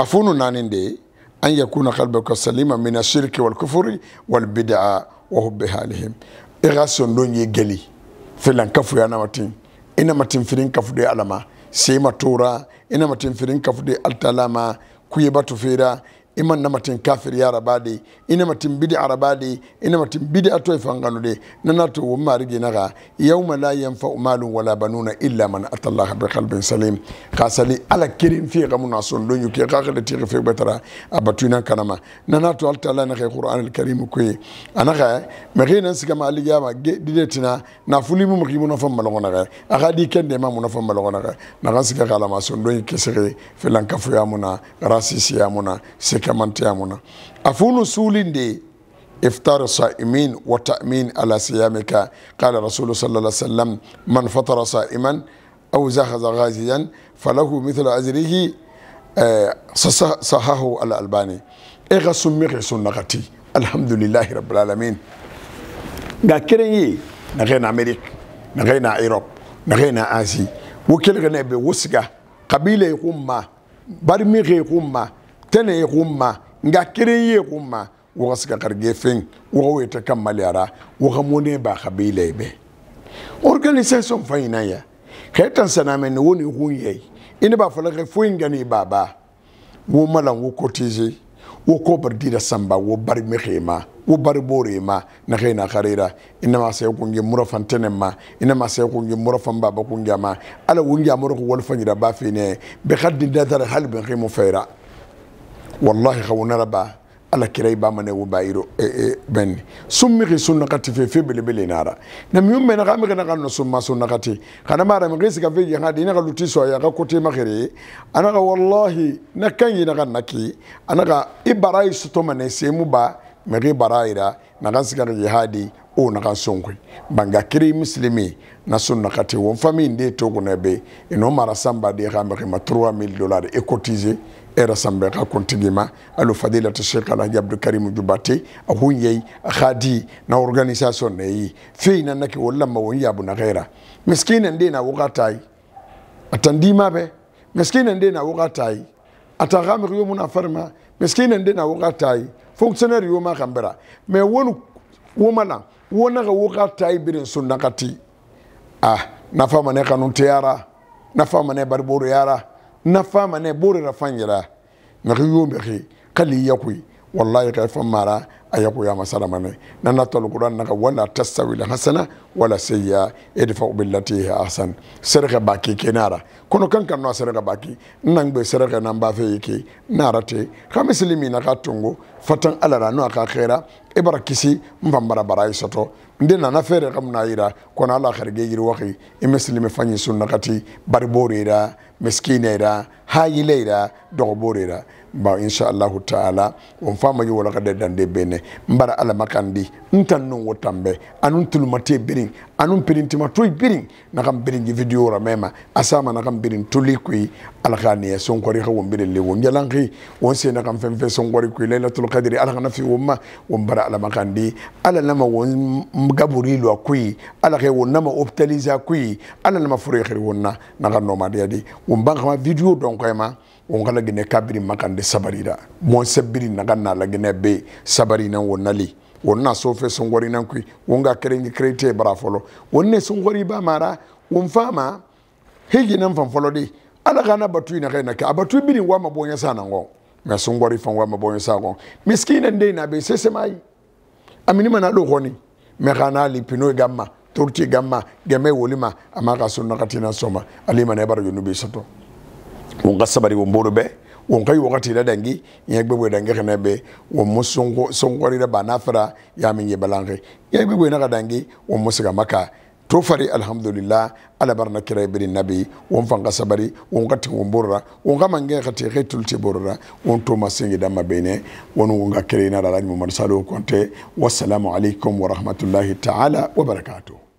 afunu nanin de an yakuna kalbaka salima min ashirki walkufuri walbidaa wa hubbi halihim i ka sondon ye geli filan kafu ya namatin i namatin firin kafu de alama sema tora i namatin firin kafu de altalama batu fera iman matin kafir ya rabadi ina matin bidi arabadi ina matin bidi atoy fanganude nana to wumma rigi naga yawma la yanfa malu wala banuna illa man atallaha bi qalbin salim kasali ala kirin fi gamuna son don yuke kakala tiri fi betara abatuna kanama nana to alta la qur'an alkarim ku anaga magina siga maliga ma didetina na fulimu mukimu na fam malona ga akadi kende ma fam malona ga na siga kala ma son don yuke sege filan kafu ya muna rasisi ya muna sika kamanteyamu na a funu suulinde iftar sa'imin wa ta'min ala siyamika qala rasulu sallallahu alaihi wasallam man fatara sa'iman aw zahaza ghaziyan falahu mithlu ajrihi eh, sahahu al albani e ga summi ke sunnakati alhamdulillahi rabbil alamin ga keren yi na kai na america na kai na europe na kai na asi wo kelga ne be wusga kabile kumma bar mi kumma tene ye xumma nga keren ye xumma woxa sika xarge feng woxa weta kammaleyara woxa mone baxa beylay be organisation ya xe tan ni woni xun yey ine ba fala xe foyin ni e baba wo malan wo kotije wo ko kobar da samba wo bari mexema wo bari borema naxe na xarira inama sayo kunge mura fan tenem ma inama sayo kunge mura fan baba ngi ma ala wo ngi amoro ko wol fanyira ba fine be khaddi da dar ben ximo feira wallahi xa wonara ba ala kirai ba mane wo bayiro e e benni summi xi sunnakati fe fe belebele nara na miu mena xa mexena xa no summa sunnakati xana marami xi siga fe jenga dina xa luti soya xa côté maxere ana xa wallahi na kanñina xa naki ana xa i barayi sotomane semu ba mexi barayira naxan siga xa jihadi o na kan sonkwe banga kiri muslimi na sunna kati won fami nde to gona be eno mara samba de ga me ma 3000 dollars e cotiser era sambe ka kontigima alo fadila ta sheikh alhaji abdul karim jubate a hunyei a khadi na organisation ne yi fi na nake walla ma won yabu na gaira miskina nde na wukatai atandima be miskina nde na wukatai atagami yo muna farma miskina nde na wukatai fonctionnaire yo ma kambera me wonu womala wonaga wokata ibirin sun nakati ah na fama ne kanun tiyara na fama ne barboro yara na fama ne bore rafan na ki yo mbi kali yakui wallahi taifan mara ayabu ya masala mane na na tol qur'an naka wala tastawi la hasana wala sayya idfa billati hi ahsan sirga baki kenara kono kan kan no sirga baki nan be sirga nan ba fe yake narate ka muslimi na ka tungo fatan alara no aka khaira ibara kisi mbambara barai soto nde na na fere kam na ira kono ala kharge muslimi fanyi barbore ira dogoborera ba inshallahu taala on fama yo wala kadde dande bene mbara ala makandi ntan non wotambe anun tulumate birin anun pirintima toy birin na kam birin gi video ra mema asama na kam birin tuli kui ala khani son kori ha wombire le won jalanki won se na kam fem fe son kori kui lailatul qadri ala khana fi umma won bara ala makandi ala lama won gaburi lo kui ala khe won nama optaliza kui ala lama furi khir wonna na kan nomade di won ban video don kayma wonkana gene kabiri makande sabarira monsebiri naga nala gene be sabari nan wonali wonna sofe songori nan kui wonga kerengi krete bara folo wonne songori ba mara won fama higi nan fan folo di ala kana batu ina kai nake abatu biri wa mabonya sana ngo me songori fan wa mabonya sa ngo miskina ndei na be sese mai amini mana do koni me kana lipino e gamma torti e gamma gemme wolima amaka sunna katina soma alima ne bara junubi sato wonka sabari womboro bɛ wonka yi wakati yɛrɛ dangi yɛ gbɛgbɛ dangi kɛnɛ bɛ wɔn mo sɔnkɔri yɛrɛ bana fara y'a min yɛ balanke yɛ gbɛgbɛ yɛrɛ ka dangi wɔn mo alhamdulillah ala barna kira ibiri nabi won fanga sabari won kati won borra won kama nge kati ke tulti borra won to masingi dama bene won won kire na dalani mu marsalo konte wassalamu alaikum wa rahmatullahi ta'ala wa barakatuh